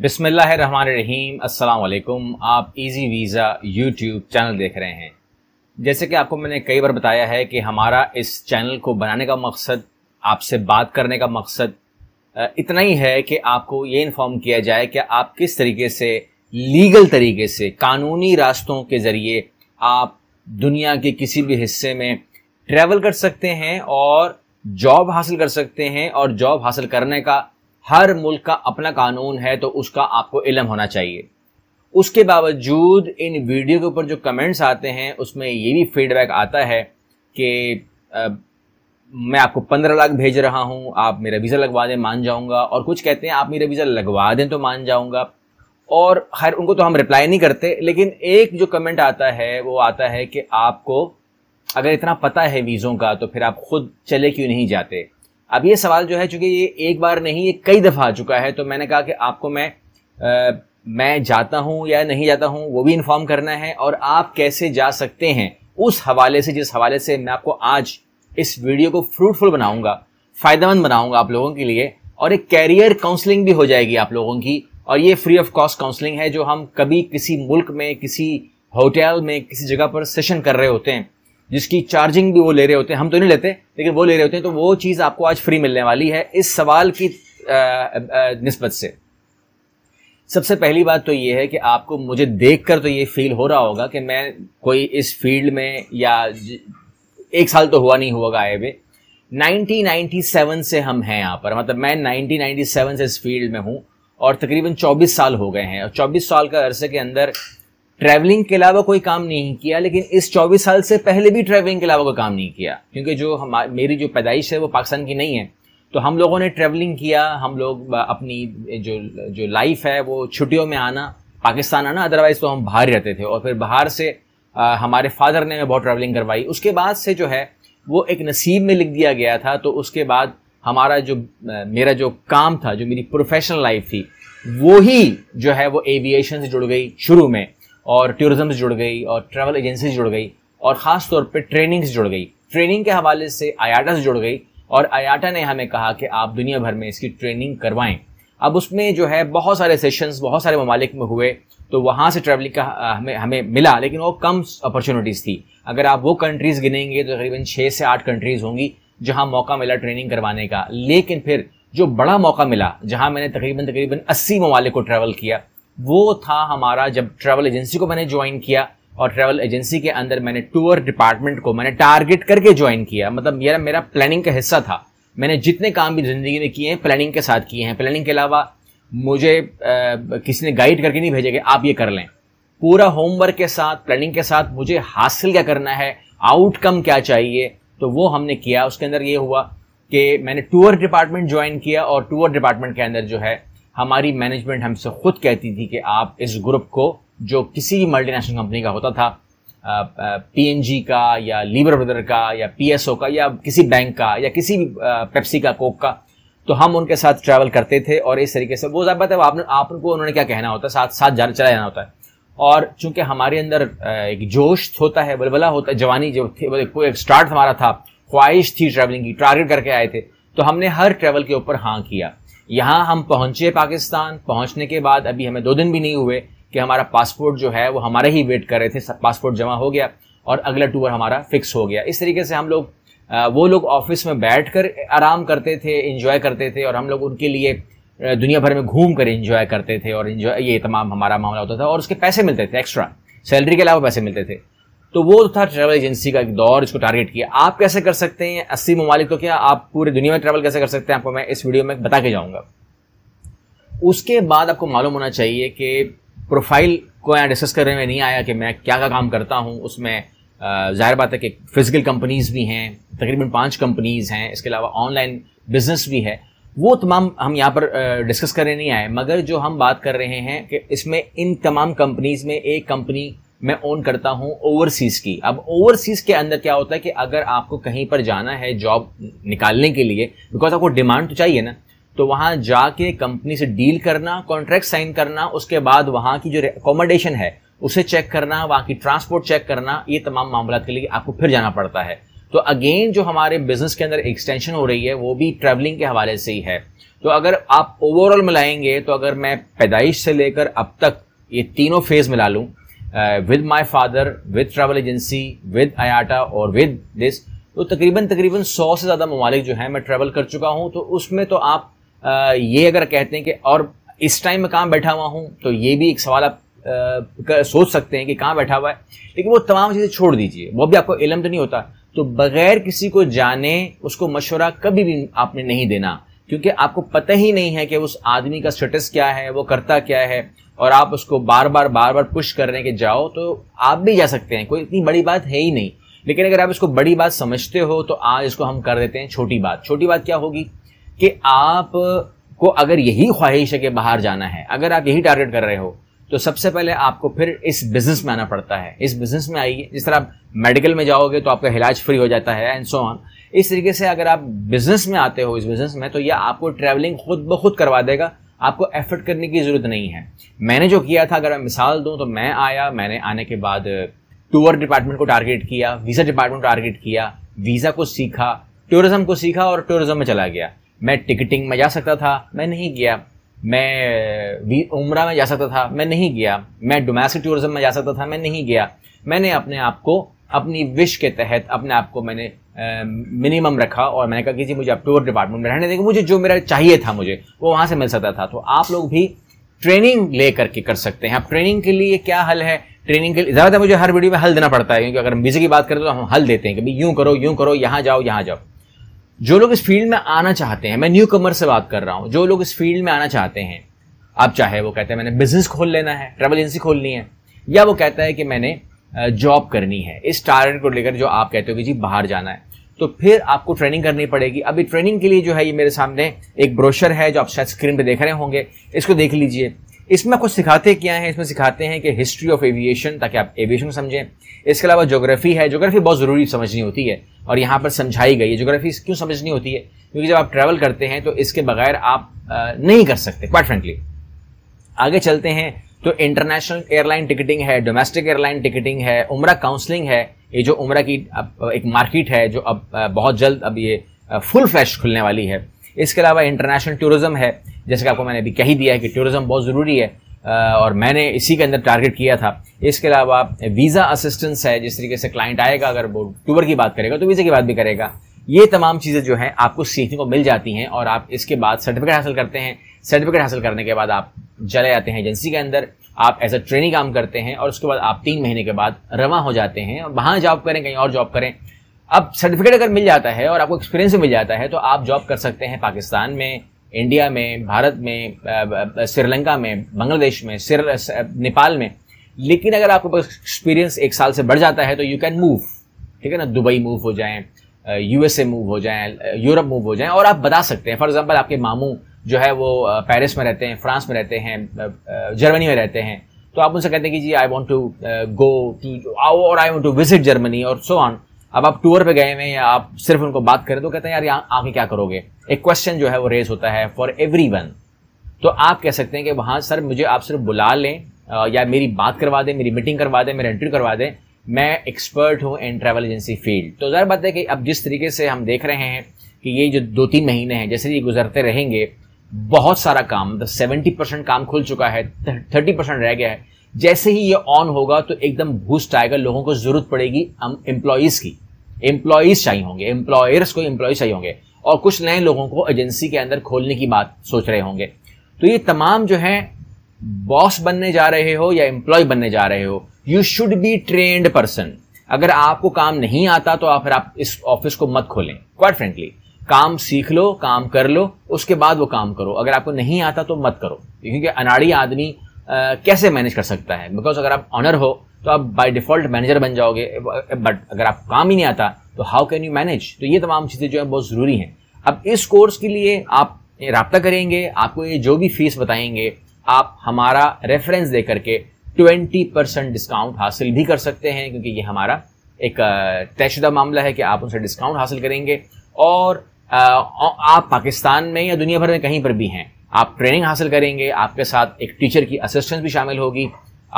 बिसमीम अल्लाम आप इजी वीज़ा यूट्यूब चैनल देख रहे हैं जैसे कि आपको मैंने कई बार बताया है कि हमारा इस चैनल को बनाने का मकसद आपसे बात करने का मकसद इतना ही है कि आपको ये इन्फॉर्म किया जाए कि आप किस तरीके से लीगल तरीके से कानूनी रास्तों के ज़रिए आप दुनिया के किसी भी हिस्से में ट्रैवल कर सकते हैं और जॉब हासिल कर सकते हैं और जॉब हासिल करने का हर मुल्क का अपना कानून है तो उसका आपको इलम होना चाहिए उसके बावजूद इन वीडियो के ऊपर जो कमेंट्स आते हैं उसमें ये भी फीडबैक आता है कि मैं आपको पंद्रह लाख भेज रहा हूँ आप मेरा वीज़ा लगवा दें मान जाऊँगा और कुछ कहते हैं आप मेरा वीज़ा लगवा दें तो मान जाऊँगा और हर उनको तो हम रिप्लाई नहीं करते लेकिन एक जो कमेंट आता है वो आता है कि आपको अगर इतना पता है वीज़ों का तो फिर आप खुद चले क्यों नहीं जाते अब ये सवाल जो है चूंकि ये एक बार नहीं ये कई दफ़ा आ चुका है तो मैंने कहा कि आपको मैं आ, मैं जाता हूँ या नहीं जाता हूँ वो भी इन्फॉर्म करना है और आप कैसे जा सकते हैं उस हवाले से जिस हवाले से मैं आपको आज इस वीडियो को फ्रूटफुल बनाऊंगा फ़ायदेमंद बनाऊंगा आप लोगों के लिए और एक कैरियर काउंसलिंग भी हो जाएगी आप लोगों की और ये फ्री ऑफ कॉस्ट काउंसलिंग है जो हम कभी किसी मुल्क में किसी होटल में किसी जगह पर सेशन कर रहे होते हैं जिसकी चार्जिंग भी वो ले रहे होते हैं हम तो नहीं लेते लेकिन वो ले रहे होते हैं तो वो चीज़ आपको आज फ्री मिलने वाली है इस सवाल की नस्बत से सबसे पहली बात तो ये है कि आपको मुझे देखकर तो ये फील हो रहा होगा कि मैं कोई इस फील्ड में या एक साल तो हुआ नहीं हुआ आए हुए 1997 से हम हैं यहाँ पर मतलब मैं 1997 से इस फील्ड में हूँ और तकरीबन 24 साल हो गए हैं और 24 साल का अरसे के अंदर ट्रैवलिंग के अलावा कोई काम नहीं किया लेकिन इस 24 साल से पहले भी ट्रैवलिंग के अलावा कोई काम नहीं किया क्योंकि जो हम मेरी जो पैदाइश है वो पाकिस्तान की नहीं है तो हम लोगों ने ट्रैवलिंग किया हम लोग अपनी जो जो लाइफ है वो छुट्टियों में आना पाकिस्तान आना अदरवाइज़ तो हम बाहर रहते थे और फिर बाहर से आ, हमारे फादर ने बहुत ट्रैवलिंग करवाई उसके बाद से जो है वो एक नसीब में लिख दिया गया था तो उसके बाद हमारा जो मेरा जो काम था जो मेरी प्रोफेशनल लाइफ थी वो ही जो है वो एविएशन से जुड़ गई शुरू में और टूरिज्म जुड़ गई और ट्रैवल एजेंसी जुड़ गई और ख़ास तौर ट्रेनिंग ट्रेनिंग्स जुड़ गई ट्रेनिंग के हवाले से आयाटा से जुड़ गई और आयाटा ने हमें कहा कि आप दुनिया भर में इसकी ट्रेनिंग करवाएं अब उसमें जो है बहुत सारे सेशंस बहुत सारे ममालिक में हुए तो वहाँ से ट्रैवलिंग का हमें हमें मिला लेकिन वो कम अपॉर्चुनिटीज़ थी अगर आप वो कंट्रीज़ गिनेंगे तो तकरीबन छः से आठ कंट्रीज़ होंगी जहाँ मौका मिला ट्रेनिंग करवाने का लेकिन फिर जो बड़ा मौका मिला जहाँ मैंने तकरीबन तकरीबन अस्सी ममालिक को ट्रैवल किया वो था हमारा जब ट्रैवल एजेंसी को मैंने ज्वाइन किया और ट्रैवल एजेंसी के अंदर मैंने टूर डिपार्टमेंट को मैंने टारगेट करके ज्वाइन किया मतलब मेरा मेरा प्लानिंग का हिस्सा था मैंने जितने काम भी ज़िंदगी में किए हैं प्लानिंग के साथ किए हैं प्लानिंग के अलावा मुझे किसी ने गाइड करके नहीं भेजेगा आप ये कर लें पूरा होमवर्क के साथ प्लानिंग के साथ मुझे हासिल क्या करना है आउटकम क्या चाहिए तो वो हमने किया उसके अंदर ये हुआ कि मैंने टूर डिपार्टमेंट ज्वाइन किया और टूर डिपार्टमेंट के अंदर जो है हमारी मैनेजमेंट हमसे खुद कहती थी कि आप इस ग्रुप को जो किसी भी मल्टीनेशनल कंपनी का होता था पीएनजी का या लीवर ब्रदर का या पीएसओ का या किसी बैंक का या किसी भी पेप्सी का कोक का तो हम उनके साथ ट्रैवल करते थे और इस तरीके से वो ज्यादा है आपने आपको उन्होंने क्या कहना होता है साथ साथ जाना चला जाना होता है और चूंकि हमारे अंदर एक जोश होता है बलबला होता है जवानी जो थी कोई एक स्टार्ट हमारा था ख्वाहिश थी ट्रैवलिंग की टारगेट करके आए थे तो हमने हर ट्रैवल के ऊपर हाँ किया यहाँ हम पहुँचे पाकिस्तान पहुँचने के बाद अभी हमें दो दिन भी नहीं हुए कि हमारा पासपोर्ट जो है वो हमारे ही वेट कर रहे थे पासपोर्ट जमा हो गया और अगला टूर हमारा फिक्स हो गया इस तरीके से हम लोग वो लोग ऑफिस में बैठ कर आराम करते थे इन्जॉय करते थे और हम लोग उनके लिए दुनिया भर में घूम कर इन्जॉय करते थे और इन्जॉय ये तमाम हमारा मामला होता था और उसके पैसे मिलते थे एक्स्ट्रा सैलरी के अलावा पैसे मिलते थे तो वो था ट्रैवल एजेंसी का एक दौर इसको टारगेट किया आप कैसे कर सकते हैं अस्सी ममालिक तो क्या आप पूरी दुनिया में ट्रैवल कैसे कर सकते हैं आपको मैं इस वीडियो में बता के जाऊंगा उसके बाद आपको मालूम होना चाहिए कि प्रोफाइल को यहाँ डिस्कस करने में नहीं आया कि मैं क्या क्या काम करता हूँ उसमें ज़ाहिर बात है कि फिजिकल कंपनीज़ भी हैं तकरीबन पाँच कंपनीज़ हैं इसके अलावा ऑनलाइन बिजनेस भी है वो तमाम हम यहाँ पर डिस्कस करने नहीं आए मगर जो हम बात कर रहे हैं कि इसमें इन तमाम कंपनीज़ में एक कंपनी मैं ओन करता हूँ ओवरसीज की अब ओवरसीज के अंदर क्या होता है कि अगर आपको कहीं पर जाना है जॉब निकालने के लिए बिकॉज आपको डिमांड तो चाहिए ना तो वहां जाके कंपनी से डील करना कॉन्ट्रैक्ट साइन करना उसके बाद वहां की जो अकोमोडेशन है उसे चेक करना वहां की ट्रांसपोर्ट चेक करना ये तमाम मामला के लिए आपको फिर जाना पड़ता है तो अगेन जो हमारे बिजनेस के अंदर एक्सटेंशन हो रही है वो भी ट्रेवलिंग के हवाले से ही है तो अगर आप ओवरऑल मिलाएंगे तो अगर मैं पैदाइश से लेकर अब तक ये तीनों फेज मिला लूँ with my father with travel agency with IATA और विद दिस तो तकरीबन तकरीबन सौ से ज़्यादा ममालिक जो है मैं ट्रैवल कर चुका हूँ तो उसमें तो आप आ, uh, ये अगर कहते हैं कि और इस टाइम में कहाँ बैठा हुआ हूँ तो ये भी एक सवाल आप आ, uh, सोच सकते हैं कि कहाँ बैठा हुआ है लेकिन वो तमाम चीज़ें छोड़ दीजिए वो भी आपको इलम तो नहीं होता तो बगैर किसी को जाने उसको मशवरा कभी भी आपने नहीं देना क्योंकि आपको पता ही नहीं है कि उस आदमी का स्टेटस क्या है वो करता क्या है और आप उसको बार बार बार बार पुश करने के जाओ तो आप भी जा सकते हैं कोई इतनी बड़ी बात है ही नहीं लेकिन अगर आप इसको बड़ी बात समझते हो तो आज इसको हम कर देते हैं छोटी बात छोटी बात क्या होगी कि आप को अगर यही ख्वाहिश है कि बाहर जाना है अगर आप यही टारगेट कर रहे हो तो सबसे पहले आपको फिर इस बिजनेस में आना पड़ता है इस बिजनेस में आइए जिस तरह आप मेडिकल में जाओगे तो आपका इलाज फ्री हो जाता है एंड सो ऑन इस तरीके से अगर आप बिजनेस में आते हो इस बिजनेस में तो यह आपको ट्रैवलिंग खुद ब खुद करवा देगा आपको एफर्ट करने की ज़रूरत नहीं है मैंने जो किया था अगर मैं मिसाल दूँ तो मैं आया मैंने आने के बाद टूर डिपार्टमेंट को टारगेट किया वीज़ा डिपार्टमेंट को टारगेट किया वीज़ा को सीखा टूरिज़्म को सीखा और टूरिज़्म में चला गया मैं टिकटिंग में जा सकता था मैं नहीं गया मैं उमरा में जा सकता था मैं नहीं गया मैं डोमेस्टिक टूरिज़्म में जा सकता था मैं नहीं गया मैंने अपने आप को अपनी विश के तहत अपने आप को मैंने मिनिमम रखा और मैंने कहा कि जी मुझे अप्रूवर डिपार्टमेंट में रहने देंगे मुझे जो मेरा चाहिए था मुझे वो वहाँ से मिल सकता था तो आप लोग भी ट्रेनिंग ले करके कर सकते हैं आप ट्रेनिंग के लिए क्या हल है ट्रेनिंग के लिए ज़्यादातर मुझे हर वीडियो में हल देना पड़ता है क्योंकि अगर म्यूज़िक की बात करें तो हम हल देते हैं कि भाई यूँ करो यूँ करो यहाँ जाओ यहाँ जाओ जो लोग इस फील्ड में आना चाहते हैं मैं न्यू कमर से बात कर रहा हूँ जो लोग इस फील्ड में आना चाहते हैं आप चाहे वो कहते हैं मैंने बिजनेस खोल लेना है ट्रेवल एजेंसी खोलनी है या वो कहता है कि मैंने जॉब करनी है इस टारगेट को लेकर जो आप कहते हो कि जी बाहर जाना है तो फिर आपको ट्रेनिंग करनी पड़ेगी अभी ट्रेनिंग के लिए जो है ये मेरे सामने एक ब्रोशर है जो आप शायद स्क्रीन पे देख रहे होंगे इसको देख लीजिए इसमें कुछ सिखाते क्या है इसमें सिखाते हैं कि हिस्ट्री ऑफ एविएशन ताकि आप एविएशन समझें इसके अलावा ज्योग्राफी है ज्योग्राफी बहुत ज़रूरी समझनी होती है और यहाँ पर समझाई गई है ज्योग्राफी क्यों समझनी होती है क्योंकि जब आप ट्रैवल करते हैं तो इसके बगैर आप नहीं कर सकते क्वाइट फ्रेंकली आगे चलते हैं तो इंटरनेशनल एयरलाइन टिकटिंग है डोमेस्टिक एयरलाइन टिकटिंग है उम्र काउंसलिंग है ये जो उम्र की एक मार्केट है जो अब बहुत जल्द अब ये फुल फ्लैश खुलने वाली है इसके अलावा इंटरनेशनल टूरिज़्म है जैसे कि आपको मैंने अभी कही दिया है कि टूरिज़्म बहुत ज़रूरी है और मैंने इसी के अंदर टारगेट किया था इसके अलावा वीज़ा असिस्टेंस है जिस तरीके से क्लाइंट आएगा अगर वो टूर की बात करेगा तो वीज़े की बात भी करेगा ये तमाम चीज़ें जो हैं आपको सीखने को मिल जाती हैं और आप इसके बाद सर्टिफिकेट हासिल करते हैं सर्टिफिकेट हासिल करने के बाद आप चले जाते हैं एजेंसी के अंदर आप एज अ ट्रेनिंग काम करते हैं और उसके बाद आप तीन महीने के बाद रवा हो जाते हैं और वहां जॉब करें कहीं और जॉब करें अब सर्टिफिकेट अगर मिल जाता है और आपको एक्सपीरियंस मिल जाता है तो आप जॉब कर सकते हैं पाकिस्तान में इंडिया में भारत में श्रीलंका में बांग्लादेश में सिर नेपाल में लेकिन अगर आपके पास एक्सपीरियंस एक साल से बढ़ जाता है तो यू कैन मूव ठीक है ना दुबई मूव हो जाएं यूएसए मूव हो जाएं यूरोप मूव हो जाएं और आप बता सकते हैं फॉर एग्जांपल आपके मामू जो है वो पेरिस में रहते हैं फ्रांस में रहते हैं जर्मनी में रहते हैं तो आप उनसे कहते हैं कि जी I want to go to आओ और I want to visit Germany और सो ऑन अब आप टूर पे गए हुए हैं आप सिर्फ उनको बात करें तो कहते हैं यार यहाँ आगे क्या करोगे एक क्वेश्चन जो है वो रेज होता है फॉर एवरी वन तो आप कह सकते हैं कि वहाँ सर मुझे आप सिर्फ बुला लें या मेरी बात करवा दें मेरी मीटिंग करवा दें मेरा इंटरव्यू करवा दें मैं एक्सपर्ट हूँ इन ट्रैवल एजेंसी फील्ड तो ज़रा बात है कि अब जिस तरीके से हम देख रहे हैं कि ये जो दो तीन महीने हैं जैसे ये गुजरते रहेंगे बहुत सारा काम द सेवेंटी परसेंट काम खुल चुका है थर्टी परसेंट रह गया है जैसे ही ये ऑन होगा तो एकदम बूस्ट आएगा लोगों को जरूरत पड़ेगी हम एम्प्लॉयज की एम्प्लॉयज चाहिए होंगे एम्प्लॉयर्स को एम्प्लॉयज चाहिए होंगे और कुछ नए लोगों को एजेंसी के अंदर खोलने की बात सोच रहे होंगे तो ये तमाम जो है बॉस बनने जा रहे हो या एम्प्लॉय बनने जा रहे हो you should be trained person अगर आपको काम नहीं आता तो आप फिर आप इस ऑफिस को मत खोलें क्वाइट फ्रेंकली काम सीख लो काम कर लो उसके बाद वो काम करो अगर आपको नहीं आता तो मत करो क्योंकि अनाड़ी आदमी कैसे मैनेज कर सकता है बिकॉज अगर आप ऑनर हो तो आप बाय डिफॉल्ट मैनेजर बन जाओगे बट अगर आप काम ही नहीं आता तो हाउ कैन यू मैनेज तो ये तमाम चीज़ें जो है बहुत ज़रूरी हैं अब इस कोर्स के लिए आप रबता करेंगे आपको ये जो भी फीस बताएंगे आप हमारा रेफरेंस दे करके ट्वेंटी परसेंट डिस्काउंट हासिल भी कर सकते हैं क्योंकि ये हमारा एक तयशुदा मामला है कि आप उनसे डिस्काउंट हासिल करेंगे और आप पाकिस्तान में या दुनिया भर में कहीं पर भी हैं आप ट्रेनिंग हासिल करेंगे आपके साथ एक टीचर की असिस्टेंस भी शामिल होगी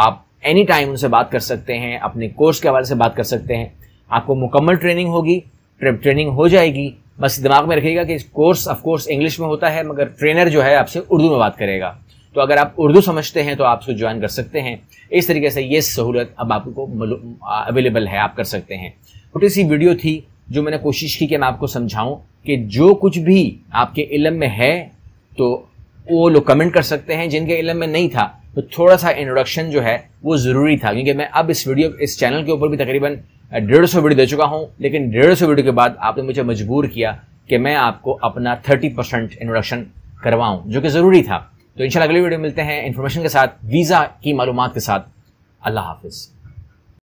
आप एनी टाइम उनसे बात कर सकते हैं अपने कोर्स के हवाले से बात कर सकते हैं आपको मुकम्मल ट्रेनिंग होगी ट्रेनिंग हो जाएगी बस दिमाग में रखिएगा कि कोर्स ऑफ कोर्स इंग्लिश में होता है मगर ट्रेनर जो है आपसे उर्दू में बात करेगा तो अगर आप उर्दू समझते हैं तो आप उसको ज्वाइन कर सकते हैं इस तरीके से ये सहूलत अब आपको अवेलेबल है आप कर सकते हैं छोटी सी वीडियो थी जो मैंने कोशिश की कि मैं आपको समझाऊं कि जो कुछ भी आपके इलम में है तो वो लोग कमेंट कर सकते हैं जिनके इलम में नहीं था तो थोड़ा सा इंट्रोडक्शन जो है वो ज़रूरी था क्योंकि मैं अब इस वीडियो इस चैनल के ऊपर भी तकरीबन डेढ़ सौ वीडियो दे चुका हूँ लेकिन डेढ़ सौ वीडियो के बाद आपने मुझे मजबूर किया कि मैं आपको अपना थर्टी परसेंट इंट्रोडक्शन करवाऊँ जो कि ज़रूरी था तो इन अगली वीडियो मिलते हैं इन्फॉर्मेशन के साथ वीज़ा की मालूम के साथ अल्लाह हाफिज़